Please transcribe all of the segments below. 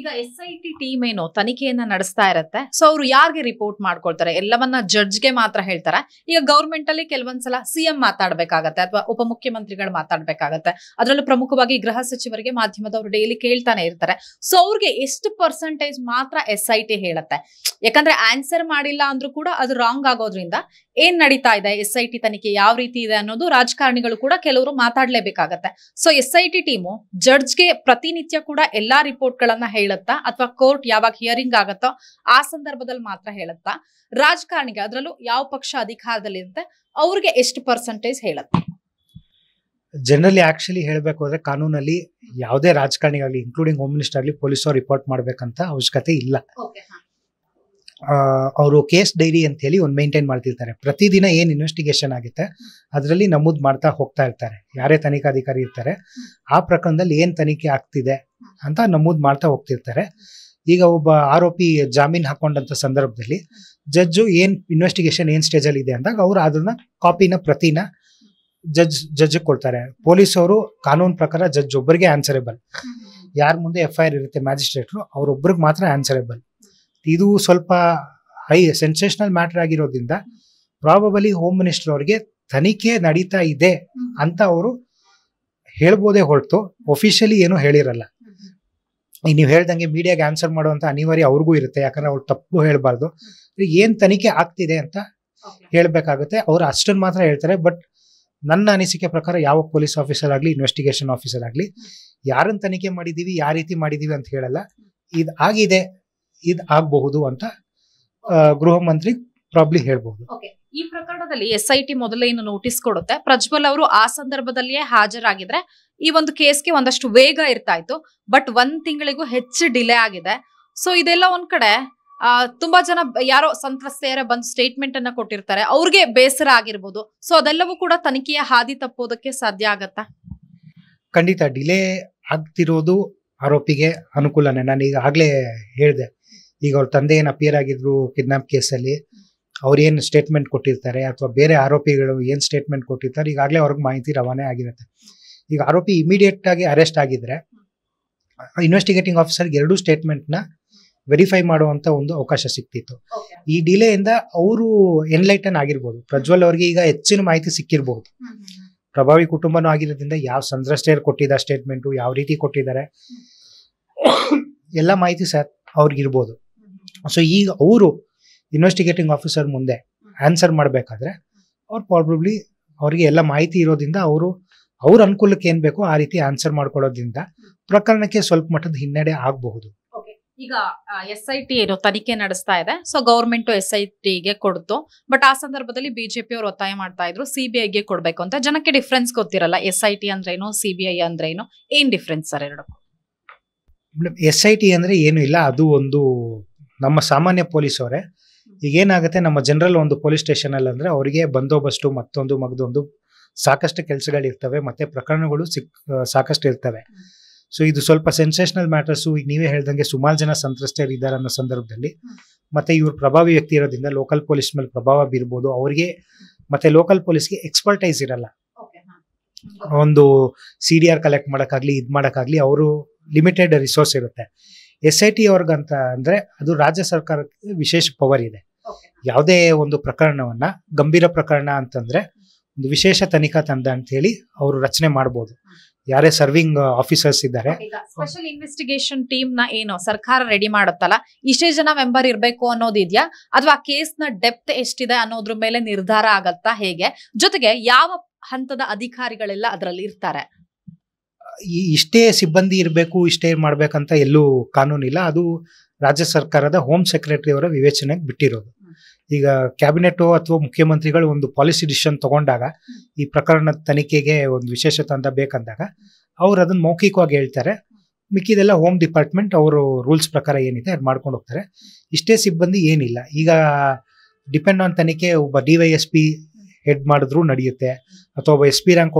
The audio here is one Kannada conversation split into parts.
ಈಗ ಎಸ್ ಐ ಟಿ ಟೀಮ್ ಏನು ತನಿಖೆಯನ್ನ ನಡೆಸ್ತಾ ಇರತ್ತೆ ಸೊ ಅವರು ಯಾರಿಗೆ ರಿಪೋರ್ಟ್ ಮಾಡ್ಕೊಳ್ತಾರೆ ಎಲ್ಲವನ್ನ ಜಡ್ಜ್ಗೆ ಮಾತ್ರ ಹೇಳ್ತಾರೆ ಈಗ ಗೌರ್ಮೆಂಟ್ ಅಲ್ಲಿ ಕೆಲವೊಂದ್ಸಲ ಸಿಎಂ ಮಾತಾಡ್ಬೇಕಾಗತ್ತೆ ಅಥವಾ ಉಪಮುಖ್ಯಮಂತ್ರಿಗಳು ಮಾತಾಡ್ಬೇಕಾಗತ್ತೆ ಅದರಲ್ಲೂ ಪ್ರಮುಖವಾಗಿ ಗೃಹ ಸಚಿವರಿಗೆ ಮಾಧ್ಯಮದವರು ಡೈಲಿ ಕೇಳ್ತಾನೆ ಇರ್ತಾರೆ ಸೊ ಅವ್ರಿಗೆ ಎಷ್ಟು ಪರ್ಸೆಂಟೇಜ್ ಮಾತ್ರ ಎಸ್ ಐ ಟಿ ಹೇಳತ್ತೆ ಯಾಕಂದ್ರೆ ಆನ್ಸರ್ ಮಾಡಿಲ್ಲ ಅಂದ್ರೂ ಕೂಡ ಅದು ರಾಂಗ್ ಆಗೋದ್ರಿಂದ ಏನ್ ನಡೀತಾ ಇದೆ ಎಸ್ ಐ ಟಿ ತನಿಖೆ ಯಾವ ರೀತಿ ಇದೆ ಅನ್ನೋದು ರಾಜಕಾರಣಿಗಳು ಕೂಡ ಕೆಲವರು ಮಾತಾಡ್ಲೇಬೇಕಾಗತ್ತೆ so S I T team ಜಡ್ಜ್ಗೆ ಪ್ರತಿನಿತ್ಯ ಕೂಡ ಎಲ್ಲಾ ರಿಪೋರ್ಟ್ ರಿಪೋರ್ಟ್ಗಳನ್ನ ಹೇಳುತ್ತಾ ಅಥವಾ ಕೋರ್ಟ್ ಯಾವಾಗ ಹಿಯರಿಂಗ್ ಆಗತ್ತೋ ಆ ಸಂದರ್ಭದಲ್ಲಿ ಮಾತ್ರ ಹೇಳುತ್ತಾ ರಾಜಕಾರಣಿಗೆ ಅದರಲ್ಲೂ ಯಾವ ಪಕ್ಷ ಅಧಿಕಾರದಲ್ಲಿರುತ್ತೆ ಅವ್ರಿಗೆ ಎಷ್ಟು ಪರ್ಸೆಂಟೇಜ್ ಹೇಳುತ್ತೆ ಜನರಲಿ ಆಕ್ಚುಲಿ ಹೇಳಬೇಕು ಅಂದ್ರೆ ಕಾನೂನಲ್ಲಿ ಯಾವುದೇ ರಾಜಕಾರಣಿಗಾಗಲಿ ಇನ್ಕ್ಲೂಡಿಂಗ್ ಹೋಮ್ ಮಿನಿಸ್ಟರ್ ಆಗಲಿ ಪೊಲೀಸರು ರಿಪೋರ್ಟ್ ಮಾಡಬೇಕಂತ ಅವಶ್ಯಕತೆ ಇಲ್ಲ ಅವರು ಕೇಸ್ ಡೈರಿ ಅಂತ ಹೇಳಿ ಒಂದು ಮೇಂಟೈನ್ ಮಾಡ್ತಿರ್ತಾರೆ ಪ್ರತಿದಿನ ಏನು ಇನ್ವೆಸ್ಟಿಗೇಷನ್ ಆಗುತ್ತೆ ಅದರಲ್ಲಿ ನಮೂದು ಮಾಡ್ತಾ ಹೋಗ್ತಾ ಇರ್ತಾರೆ ಯಾರೇ ತನಿಖಾಧಿಕಾರಿ ಇರ್ತಾರೆ ಆ ಪ್ರಕರಣದಲ್ಲಿ ಏನು ತನಿಖೆ ಆಗ್ತಿದೆ ಅಂತ ನಮೂದು ಮಾಡ್ತಾ ಹೋಗ್ತಿರ್ತಾರೆ ಈಗ ಒಬ್ಬ ಆರೋಪಿ ಜಾಮೀನು ಹಾಕೊಂಡಂತ ಸಂದರ್ಭದಲ್ಲಿ ಜಡ್ಜು ಏನು ಇನ್ವೆಸ್ಟಿಗೇಷನ್ ಏನು ಸ್ಟೇಜಲ್ಲಿ ಇದೆ ಅಂದಾಗ ಅವರು ಅದನ್ನ ಕಾಪಿನ ಪ್ರತಿನ ಜಡ್ಜ್ ಜಡ್ಜ್ ಕೊಡ್ತಾರೆ ಪೊಲೀಸವರು ಕಾನೂನು ಪ್ರಕಾರ ಜಡ್ಜ್ ಒಬ್ಬರಿಗೆ ಆನ್ಸರೇಬಲ್ ಯಾರ ಮುಂದೆ ಎಫ್ ಐ ಆರ್ ಇರುತ್ತೆ ಮ್ಯಾಜಿಸ್ಟ್ರೇಟ್ರು ಅವ್ರೊಬ್ರಿಗೆ ಮಾತ್ರ ಆನ್ಸರೇಬಲ್ ಇದು ಸ್ವಲ್ಪ ಹೈ ಸೆನ್ಸೇಷನಲ್ ಮ್ಯಾಟರ್ ಆಗಿರೋದ್ರಿಂದ ಪ್ರಾಬಬಲಿ ಹೋಮ್ ಮಿನಿಸ್ಟರ್ ಅವರಿಗೆ ತನಿಖೆ ನಡೀತಾ ಇದೆ ಅಂತ ಅವರು ಹೇಳ್ಬೋದೇ ಹೊರತು ಒಫಿಷಿಯಲಿ ಏನು ಹೇಳಿರಲ್ಲ ನೀವು ಹೇಳ್ದಂಗೆ ಮೀಡಿಯಾಗೆ ಆನ್ಸರ್ ಮಾಡುವಂಥ ಅನಿವಾರ್ಯ ಅವ್ರಿಗೂ ಇರುತ್ತೆ ಯಾಕಂದ್ರೆ ಅವ್ರು ತಪ್ಪು ಹೇಳಬಾರ್ದು ಏನು ತನಿಖೆ ಆಗ್ತಿದೆ ಅಂತ ಹೇಳಬೇಕಾಗುತ್ತೆ ಅವರು ಅಷ್ಟನ್ನು ಮಾತ್ರ ಹೇಳ್ತಾರೆ ಬಟ್ ನನ್ನ ಅನಿಸಿಕೆ ಪ್ರಕಾರ ಯಾವ ಪೊಲೀಸ್ ಆಫೀಸರ್ ಆಗಲಿ ಇನ್ವೆಸ್ಟಿಗೇಷನ್ ಆಫೀಸರ್ ಆಗಲಿ ಯಾರನ್ನು ತನಿಖೆ ಮಾಡಿದ್ದೀವಿ ಯಾವ ರೀತಿ ಮಾಡಿದೀವಿ ಅಂತ ಹೇಳಲ್ಲ ಇದು ಆಗಿದೆ ಇದ್ ಆಗಬಹುದು ಅಂತ ಗೃಹ ಮಂತ್ರಿ ಪ್ರಾಬ್ಲಿ ಹೇಳ್ಬಹುದು ಈ ಪ್ರಕರಣದಲ್ಲಿ ಎಸ್ ಐ ಟಿ ಮೊದಲ ನೋಟಿಸ್ ಕೊಡುತ್ತೆ ಪ್ರಜ್ವಲ್ ಅವರು ಆ ಸಂದರ್ಭದಲ್ಲಿಯೇ ಹಾಜರಾಗಿದ್ರೆ ಈ ಒಂದು ಕೇಸ್ಗೆ ಒಂದಷ್ಟು ವೇಗ ಇರ್ತಾ ಇತ್ತು ಬಟ್ ಒಂದ್ ತಿಂಗಳಿಗೂ ಹೆಚ್ಚು ಡಿಲೇ ಆಗಿದೆ ಸೊ ಇದೆಲ್ಲ ಒಂದ್ ಕಡೆ ತುಂಬಾ ಜನ ಯಾರೋ ಸಂತ್ರಸ್ತೆಯರ ಬಂದ್ ಸ್ಟೇಟ್ಮೆಂಟ್ ಅನ್ನ ಕೊಟ್ಟಿರ್ತಾರೆ ಅವ್ರಿಗೆ ಬೇಸರ ಆಗಿರ್ಬೋದು ಸೊ ಅದೆಲ್ಲವೂ ಕೂಡ ತನಿಖೆಯ ಹಾದಿ ತಪ್ಪೋದಕ್ಕೆ ಸಾಧ್ಯ ಆಗತ್ತ ಖಂಡಿತ ಡಿಲೇ ಆಗ್ತಿರೋದು ಆರೋಪಿಗೆ ಅನುಕೂಲನೇ ಈಗ ಆಗ್ಲೇ ಹೇಳಿದೆ ಈಗ ಅವ್ರ ತಂದೆ ಏನು ಅಪಿಯರ್ ಆಗಿದ್ರು ಕಿಡ್ನಾಪ್ ಕೇಸಲ್ಲಿ ಅವ್ರೇನು ಏನು ಸ್ಟೇಟ್ಮೆಂಟ್ ಕೊಟ್ಟಿರ್ತಾರೆ ಅಥವಾ ಬೇರೆ ಆರೋಪಿಗಳು ಏನು ಸ್ಟೇಟ್ಮೆಂಟ್ ಕೊಟ್ಟಿರ್ತಾರೆ ಈಗಾಗಲೇ ಅವ್ರಿಗೆ ಮಾಹಿತಿ ರವಾನೆ ಆಗಿರುತ್ತೆ ಈಗ ಆರೋಪಿ ಇಮಿಡಿಯೇಟ್ ಆಗಿ ಅರೆಸ್ಟ್ ಆಗಿದ್ರೆ ಇನ್ವೆಸ್ಟಿಗೇಟಿಂಗ್ ಆಫೀಸರ್ಗೆ ಎರಡೂ ಸ್ಟೇಟ್ಮೆಂಟ್ನ ವೆರಿಫೈ ಮಾಡುವಂತ ಒಂದು ಅವಕಾಶ ಸಿಕ್ತಿತ್ತು ಈ ಡಿಲೆಯಿಂದ ಅವರು ಎನ್ಲೈಟನ್ ಆಗಿರ್ಬೋದು ಪ್ರಜ್ವಲ್ ಅವ್ರಿಗೆ ಈಗ ಹೆಚ್ಚಿನ ಮಾಹಿತಿ ಸಿಕ್ಕಿರ್ಬೋದು ಪ್ರಭಾವಿ ಕುಟುಂಬನೂ ಆಗಿರೋದ್ರಿಂದ ಯಾವ ಸಂದ್ರಷ್ಟೇರ್ ಕೊಟ್ಟಿದ್ದ ಸ್ಟೇಟ್ಮೆಂಟು ಯಾವ ರೀತಿ ಕೊಟ್ಟಿದ್ದಾರೆ ಎಲ್ಲ ಮಾಹಿತಿ ಸರ್ ಅವ್ರಿಗಿರ್ಬೋದು ಸೊ ಈಗ ಅವರು ಇನ್ವೆಸ್ಟಿಗೇಟಿಂಗ್ ಆಫೀಸರ್ ಮುಂದೆ ಆನ್ಸರ್ ಮಾಡಬೇಕಾದ್ರೆ ಅವ್ರು ಪ್ರಾಬಬ್ಲಿ ಅವ್ರಿಗೆ ಎಲ್ಲ ಮಾಹಿತಿ ಇರೋದ್ರಿಂದ ಅವರು ಅವ್ರ ಅನುಕೂಲಕ್ಕೆ ಏನ್ ಬೇಕೋ ಆ ರೀತಿ ಆನ್ಸರ್ ಮಾಡ್ಕೊಳ್ಳೋದ್ರಿಂದ ಪ್ರಕರಣಕ್ಕೆ ಸ್ವಲ್ಪ ಮಟ್ಟದ ಹಿನ್ನಡೆ ಆಗಬಹುದು ಈಗ ಎಸ್ ಐ ಟಿ ಏನು ತನಿಖೆ ನಡೆಸ್ತಾ ಇದೆ ಸೊ ಗೌರ್ಮೆಂಟ್ ಎಸ್ ಐ ಟಿಗೆ ಕೊಡ್ತು ಬಟ್ ಆ ಸಂದರ್ಭದಲ್ಲಿ ಬಿಜೆಪಿ ಅವರು ಒತ್ತಾಯ ಮಾಡ್ತಾ ಇದ್ರು ಸಿಬಿಐಗೆ ಕೊಡ್ಬೇಕು ಅಂತ ಜನಕ್ಕೆ ಡಿಫ್ರೆನ್ಸ್ ಗೊತ್ತಿರಲ್ಲ ಎಸ್ ಐ ಟಿ ಅಂದ್ರೆ ಏನು ಸಿಬಿಐ ಅಂದ್ರೆ ಏನು ಏನ್ ಡಿಫ್ರೆನ್ಸ್ ಸರ್ ಎರಡು ಎಸ್ ಐ ಟಿ ಅಂದ್ರೆ ಏನು ಇಲ್ಲ ಅದು ಒಂದು ನಮ್ಮ ಸಾಮಾನ್ಯ ಪೊಲೀಸ್ ಅವರೇ ಏನಾಗುತ್ತೆ ನಮ್ಮ ಜನರಲ್ ಒಂದು ಪೊಲೀಸ್ ಸ್ಟೇಷನ್ ಅಲ್ಲಿ ಅಂದ್ರೆ ಅವರಿಗೆ ಬಂದೋಬಸ್ತು ಮತ್ತೊಂದು ಮಗದೊಂದು ಸಾಕಷ್ಟು ಇರ್ತವೆ ಮತ್ತೆ ಪ್ರಕರಣಗಳು ಸಿಕ್ ಸಾಕಷ್ಟು ಇರ್ತವೆ ಸೊ ಇದು ಸ್ವಲ್ಪ ಸೆನ್ಸೇಷನಲ್ ಮ್ಯಾಟರ್ಸು ಈಗ ನೀವೇ ಹೇಳ್ದಂಗೆ ಸುಮಾರು ಜನ ಸಂತ್ರಸ್ತರು ಇದ್ದಾರೆ ಅನ್ನೋ ಸಂದರ್ಭದಲ್ಲಿ ಮತ್ತೆ ಇವ್ರು ಪ್ರಭಾವಿ ವ್ಯಕ್ತಿ ಇರೋದ್ರಿಂದ ಲೋಕಲ್ ಪೊಲೀಸ್ ಮೇಲೆ ಪ್ರಭಾವ ಬೀರ್ಬೋದು ಅವ್ರಿಗೆ ಮತ್ತೆ ಲೋಕಲ್ ಪೊಲೀಸ್ಗೆ ಎಕ್ಸ್ಪರ್ಟೈಸ್ ಇರಲ್ಲ ಒಂದು ಸಿ ಡಿ ಆರ್ ಕಲೆಕ್ಟ್ ಮಾಡೋಕ್ಕಾಗಲಿ ಇದು ಮಾಡೋಕ್ಕಾಗಲಿ ಅವರು ಲಿಮಿಟೆಡ್ ರಿಸೋರ್ಸ್ ಇರುತ್ತೆ ಎಸ್ ಐ ಟಿ ಅಂತ ಅಂದ್ರೆ ಅದು ರಾಜ್ಯ ಸರ್ಕಾರಕ್ಕೆ ವಿಶೇಷ ಪವರ್ ಇದೆ ಯಾವುದೇ ಒಂದು ಪ್ರಕರಣವನ್ನ ಗಂಭೀರ ಪ್ರಕರಣ ಅಂತಂದ್ರೆ ಒಂದು ವಿಶೇಷ ತನಿಖಾ ತಂಡ ಅಂತ ಹೇಳಿ ಅವರು ರಚನೆ ಮಾಡಬಹುದು ಯಾರೇ ಸರ್ವಿಂಗ್ ಆಫೀಸರ್ಸ್ ಇದ್ದಾರೆ ಸ್ಪೆಷಲ್ ಇನ್ವೆಸ್ಟಿಗೇಷನ್ ಟೀಮ್ ನ ಏನು ಸರ್ಕಾರ ರೆಡಿ ಮಾಡುತ್ತಲ್ಲ ಇಷ್ಟೇ ಜನ ಮೆಂಬರ್ ಇರಬೇಕು ಅನ್ನೋದಿದ್ಯಾ ಅಥವಾ ಕೇಸ್ ನ ಡೆಪ್ತ್ ಎಷ್ಟಿದೆ ಅನ್ನೋದ್ರ ಮೇಲೆ ನಿರ್ಧಾರ ಆಗತ್ತಾ ಹೇಗೆ ಜೊತೆಗೆ ಯಾವ ಹಂತದ ಅಧಿಕಾರಿಗಳೆಲ್ಲ ಅದರಲ್ಲಿ ಇರ್ತಾರೆ ಇಷ್ಟೇ ಸಿಬ್ಬಂದಿ ಇರಬೇಕು ಇಷ್ಟೇ ಮಾಡಬೇಕಂತ ಎಲ್ಲೂ ಕಾನೂನಿಲ್ಲ ಅದು ರಾಜ್ಯ ಸರ್ಕಾರದ ಹೋಮ್ ಸೆಕ್ರೆಟರಿ ಅವರ ವಿವೇಚನೆಗೆ ಬಿಟ್ಟಿರೋದು ಈಗ ಕ್ಯಾಬಿನೆಟ್ ಅಥವಾ ಮುಖ್ಯಮಂತ್ರಿಗಳು ಒಂದು ಪಾಲಿಸಿ ಡಿಸಿಷನ್ ತಗೊಂಡಾಗ ಈ ಪ್ರಕರಣದ ತನಿಖೆಗೆ ಒಂದು ವಿಶೇಷ ಅಂತ ಬೇಕಂದಾಗ ಅವ್ರು ಅದನ್ನ ಮೌಖಿಕವಾಗಿ ಹೇಳ್ತಾರೆ ಮಿಕ್ಕಿದೆಲ್ಲ ಹೋಮ್ ಡಿಪಾರ್ಟ್ಮೆಂಟ್ ಅವರು ರೂಲ್ಸ್ ಪ್ರಕಾರ ಏನಿದೆ ಅದು ಮಾಡ್ಕೊಂಡು ಹೋಗ್ತಾರೆ ಇಷ್ಟೇ ಸಿಬ್ಬಂದಿ ಏನಿಲ್ಲ ಈಗ ಡಿಪೆಂಡ್ ಆನ್ ತನಿಖೆ ಒಬ್ಬ D Y S P head ಮಾಡಿದ್ರು ನಡೆಯುತ್ತೆ ಅಥವಾ ಒಬ್ಬ ಎಸ್ ಪಿ ರ್ಯಾಂಕ್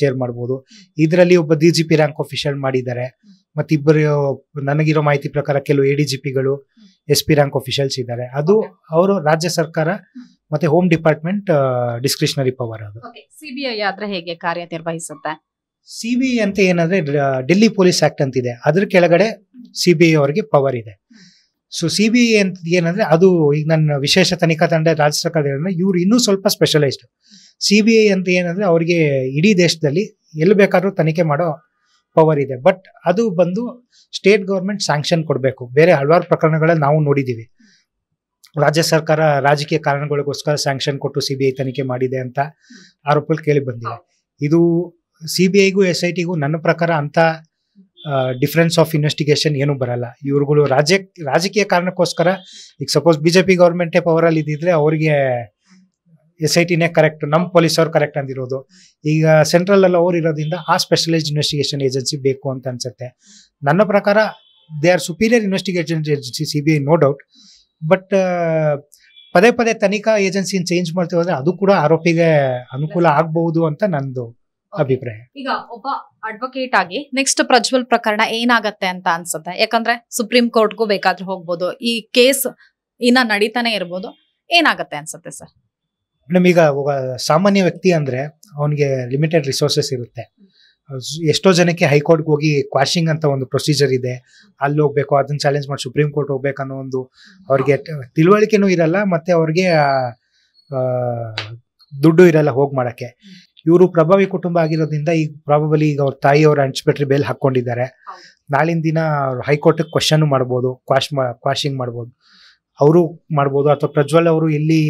ಚೇರ್ ಮಾಡ್ಬೋದು ಇದರಲ್ಲಿ ಒಬ್ಬ D G P rank official ಮಾಡಿದ್ದಾರೆ ಮತ್ತಿಬ್ಬರು ನನಗಿರೋ ಮಾಹಿತಿ ಪ್ರಕಾರ ಕೆಲವು ಎ ಡಿ ಜಿ ಪಿಗಳು ಎಸ್ ಪಿ ರ್ಯಾಂಕ್ ಅಫಿಷಿಯಲ್ಸ್ ಇದ್ದಾರೆ ಅದು ಅವರು ರಾಜ್ಯ ಸರ್ಕಾರ ಮತ್ತೆ ಹೋಮ್ ಡಿಪಾರ್ಟ್ಮೆಂಟ್ ಡಿಸ್ಕ್ರಿಷನರಿ ಪವರ್ ಅದು ಸಿಬಿಐ ಆದ್ರೆ ಹೇಗೆ ಕಾರ್ಯನಿರ್ವಹಿಸುತ್ತೆ ಸಿಬಿಐ ಅಂತ ಏನಂದ್ರೆ ಡೆಲ್ಲಿ ಪೊಲೀಸ್ ಆಕ್ಟ್ ಅಂತಿದೆ ಅದ್ರ ಕೆಳಗಡೆ ಸಿಬಿಐ ಅವರಿಗೆ ಪವರ್ ಇದೆ ಸೊ ಸಿ ಬಿ ಐ ಅಂತ ಏನಂದ್ರೆ ಅದು ಈಗ ನನ್ನ ವಿಶೇಷ ತನಿಖಾ ತಂಡ ರಾಜ್ಯ ಸರ್ಕಾರ ಇವ್ರು ಇನ್ನೂ ಸ್ವಲ್ಪ ಸ್ಪೆಷಲೈಸ್ಡ್ ಸಿ ಬಿ ಐ ಅಂತ ಏನಂದ್ರೆ ಅವರಿಗೆ ಇಡೀ ದೇಶದಲ್ಲಿ ಎಲ್ಲಿ ಬೇಕಾದರೂ ತನಿಖೆ ಮಾಡೋ ಪವರ್ ಇದೆ ಬಟ್ ಅದು ಬಂದು ಸ್ಟೇಟ್ ಗೌರ್ಮೆಂಟ್ ಸ್ಯಾಂಕ್ಷನ್ ಕೊಡಬೇಕು ಬೇರೆ ಹಲವಾರು ಪ್ರಕರಣಗಳಲ್ಲಿ ನಾವು ನೋಡಿದ್ದೀವಿ ರಾಜ್ಯ ಸರ್ಕಾರ ರಾಜಕೀಯ ಕಾರಣಗಳಿಗೋಸ್ಕರ ಸ್ಯಾಂಕ್ಷನ್ ಕೊಟ್ಟು ಸಿ ಬಿ ಐ ತನಿಖೆ ಮಾಡಿದೆ ಅಂತ ಆರೋಪಗಳು ಕೇಳಿ ಬಂದಿದೆ ಇದು ಸಿ ಬಿ ಐಗೂ e ಎಸ್ ಐ ಟಿಗೂ ನನ್ನ ಪ್ರಕಾರ ಅಂತ ಡಿಫ್ರೆನ್ಸ್ ಆಫ್ ಇನ್ವೆಸ್ಟಿಗೇಷನ್ ಏನು ಬರಲ್ಲ ಇವ್ರುಗಳು ರಾಜ್ಯ ರಾಜಕೀಯ ಕಾರಣಕ್ಕೋಸ್ಕರ ಈಗ ಸಪೋಸ್ ಬಿಜೆಪಿ ಗೌರ್ಮೆಂಟೇ ಪವರ್ ಅಲ್ಲಿ ಇದ್ದಿದ್ರೆ ಅವರಿಗೆ ಎಸ್ ಐ ಟಿನೇ ಕರೆಕ್ಟ್ ನಮ್ಮ ಪೊಲೀಸವ್ರು ಕರೆಕ್ಟ್ ಅಂದಿರೋದು ಈಗ ಸೆಂಟ್ರಲ್ ಅಲ್ಲಿ ಅವ್ರು ಇರೋದ್ರಿಂದ ಆ ಸ್ಪೆಷಲೈಸ್ಡ್ ಇನ್ವೆಸ್ಟಿಗೇಷನ್ ಏಜೆನ್ಸಿ ಬೇಕು ಅಂತ ಅನ್ಸುತ್ತೆ ನನ್ನ ಪ್ರಕಾರ they are superior investigation agency C B I no doubt but ಪದೇ ಪದೇ ತನಿಖಾ ಏಜೆನ್ಸಿನ ಚೇಂಜ್ ಮಾಡ್ತೀವಿ ಅದು ಕೂಡ ಆರೋಪಿಗೆ ಅನುಕೂಲ ಆಗಬಹುದು ಅಂತ ನಂದು ಅಭಿಪ್ರಾಯ ಈಗ ಒಬ್ಬ ಅಡ್ವೊಕೇಟ್ ಆಗಿ ನೆಕ್ಸ್ಟ್ ಪ್ರಜ್ವಲ್ ಪ್ರಕರಣ ಏನಾಗತ್ತೆ ಅಂತ ಅನ್ಸುತ್ತೆ ಯಾಕಂದ್ರೆ ಸುಪ್ರೀಂ ಕೋರ್ಟ್ಗೂ ಬೇಕಾದ್ರೂ ಹೋಗ್ಬೋದು ಈ ಕೇಸ್ ಇನ್ನ ನಡೀತಾನೆ ಇರ್ಬೋದು ಏನಾಗತ್ತೆ ಅನ್ಸುತ್ತೆ ಸರ್ ಮೇಡಮ್ ಈಗ ಸಾಮಾನ್ಯ ವ್ಯಕ್ತಿ ಅಂದ್ರೆ ಅವನಿಗೆ ಲಿಮಿಟೆಡ್ ರಿಸೋರ್ಸಸ್ ಇರುತ್ತೆ ಎಷ್ಟೋ ಜನಕ್ಕೆ ಹೈಕೋರ್ಟ್ಗೆ ಹೋಗಿ ಕ್ವಾಶಿಂಗ್ ಅಂತ ಒಂದು ಪ್ರೊಸೀಜರ್ ಇದೆ ಅಲ್ಲಿ ಹೋಗ್ಬೇಕು ಅದನ್ನ ಚಾಲೆಂಜ್ ಮಾಡಿ ಸುಪ್ರೀಂ ಕೋರ್ಟ್ ಹೋಗ್ಬೇಕನ್ನೋ ಒಂದು ಅವ್ರಿಗೆ ತಿಳುವಳಿಕೆನೂ ಇರಲ್ಲ ಮತ್ತೆ ಅವ್ರಿಗೆ ದುಡ್ಡು ಇರಲ್ಲ ಹೋಗಿ ಮಾಡೋಕ್ಕೆ ಇವರು ಪ್ರಭಾವಿ ಕುಟುಂಬ ಆಗಿರೋದ್ರಿಂದ ಈಗ ಪ್ರಾಬಬಲಿ ಈಗ ಅವ್ರ ತಾಯಿ ಅವ್ರ ಆಂಟಿಸಿಪೇಟರಿ ಬೇಲ್ ಹಾಕೊಂಡಿದ್ದಾರೆ ನಾಳಿನ ದಿನ ಹೈಕೋರ್ಟ್ ಕ್ವಶನ್ ಮಾಡ್ಬೋದು ಕ್ವಾಶ್ ಕ್ವಾಶಿಂಗ್ ಮಾಡ್ಬೋದು ಅವರು ಮಾಡ್ಬೋದು ಅಥವಾ ಪ್ರಜ್ವಲ್ ಅವರು ಇಲ್ಲಿ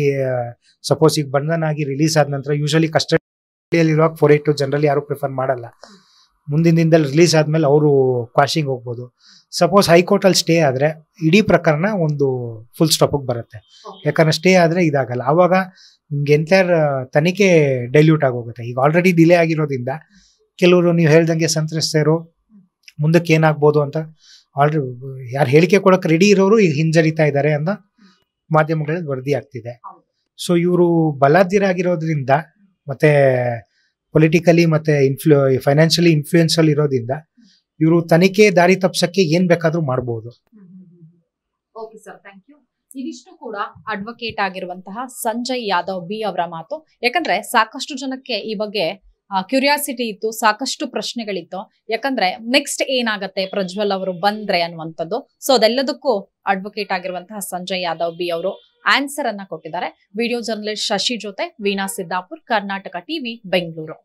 ಸಪೋಸ್ ಈಗ ಬಂಧನ ಆಗಿ ರಿಲೀಸ್ ಆದ ನಂತರ ಯೂಶಲಿ ಕಸ್ಟಡಿಯಲ್ಲಿರುವಾಗ ಫೋರ್ ಏಟ್ ಟು ಜನರಲ್ ಯಾರು ಪ್ರಿಫರ್ ಮಾಡಲ್ಲ ಮುಂದಿನ ದಿನದಲ್ಲಿ ರಿಲೀಸ್ ಆದಮೇಲೆ ಅವರು ಕ್ವಾಶಿಂಗ್ ಹೋಗ್ಬೋದು ಸಪೋಸ್ ಹೈಕೋರ್ಟಲ್ಲಿ ಸ್ಟೇ ಆದರೆ ಇಡೀ ಪ್ರಕರಣ ಒಂದು ಫುಲ್ ಸ್ಟಾಪಿಗೆ ಬರುತ್ತೆ ಯಾಕಂದ್ರೆ ಸ್ಟೇ ಆದರೆ ಇದಾಗಲ್ಲ ಆವಾಗ ನಿಮ್ಗೆ ಎಂಟೈರ್ ತನಿಖೆ ಡೈಲ್ಯೂಟ್ ಆಗೋಗುತ್ತೆ ಈಗ ಆಲ್ರೆಡಿ ಡಿಲೇ ಆಗಿರೋದ್ರಿಂದ ಕೆಲವರು ನೀವು ಹೇಳ್ದಂಗೆ ಸಂತ್ರಸ್ತರು ಮುಂದಕ್ಕೆ ಏನಾಗ್ಬೋದು ಅಂತ ಆಲ್ರೆ ಯಾರು ಹೇಳಿಕೆ ಕೊಡೋಕೆ ರೆಡಿ ಇರೋರು ಈಗ ಹಿಂಜರಿತಾ ಇದ್ದಾರೆ ಅಂತ ಮಾಧ್ಯಮಗಳಲ್ಲಿ ವರದಿ ಆಗ್ತಿದೆ ಸೊ ಇವರು ಬಲಾದ್ಯರಾಗಿರೋದ್ರಿಂದ ಮತ್ತೆ ಪೊಲಿಟಿಕಲಿ ಮತ್ತೆ ಇನ್ಫ್ಲೂ ಫೈನಾನ್ಷಿಯಲಿ ಅಲ್ಲಿ ಇರೋದ್ರಿಂದ ಇವರು ತನಿಖೆ ದಾರಿ ತಪ್ಸಕ್ಕೆ ಏನ್ ಬೇಕಾದ್ರೂ ಮಾಡಬಹುದು ಓಕೆ ಸರ್ ಥ್ಯಾಂಕ್ ಯು ಇದಿಷ್ಟು ಕೂಡ ಅಡ್ವೊಕೇಟ್ ಆಗಿರುವಂತಹ ಸಂಜಯ್ ಯಾದವ್ ಬಿ ಅವರ ಮಾತು ಯಾಕಂದ್ರೆ ಸಾಕಷ್ಟು ಜನಕ್ಕೆ ಈ ಬಗ್ಗೆ ಕ್ಯೂರಿಯಾಸಿಟಿ ಇತ್ತು ಸಾಕಷ್ಟು ಪ್ರಶ್ನೆಗಳಿತ್ತು ಯಾಕಂದ್ರೆ ನೆಕ್ಸ್ಟ್ ಏನಾಗತ್ತೆ ಪ್ರಜ್ವಲ್ ಅವರು ಬಂದ್ರೆ ಅನ್ನುವಂಥದ್ದು ಸೊ ಅದೆಲ್ಲದಕ್ಕೂ ಅಡ್ವೊಕೇಟ್ ಆಗಿರುವಂತಹ ಸಂಜಯ್ ಯಾದವ್ ಬಿ ಅವರು ಆನ್ಸರ್ ಅನ್ನ ಕೊಟ್ಟಿದ್ದಾರೆ ವಿಡಿಯೋ ಜರ್ನಲಿಸ್ಟ್ ಶಶಿ ಜೊತೆ ವೀಣಾ ಸಿದ್ದಾಪುರ್ ಕರ್ನಾಟಕ ಟಿವಿ ಬೆಂಗಳೂರು